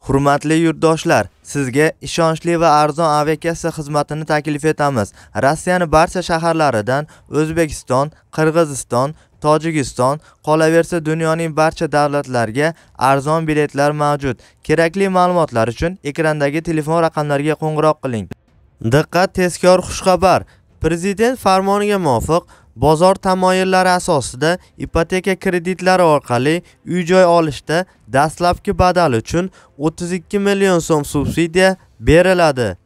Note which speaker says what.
Speaker 1: Hurmatli yurtdoshlar, sizga ishonchli va arzon aviakassa xizmatini taklif etamiz. rossiyani barcha shaharlaridan O'zbekiston, Qirg'iziston, Tojikiston, qolaversa dunyoning barcha davlatlarga arzon biletlar mavjud. Kerakli ma'lumotlar uchun ekrandagi telefon raqamlariga qo'ng'iroq qiling. Diqqat, tezkor xushxabar! Prezident farmoniga muvofiq, bozor tamoyillari asosida ipoteka kreditlari orqali uy-joy olishda dastlabki badal uchun 32 million so'm subsidiya beriladi.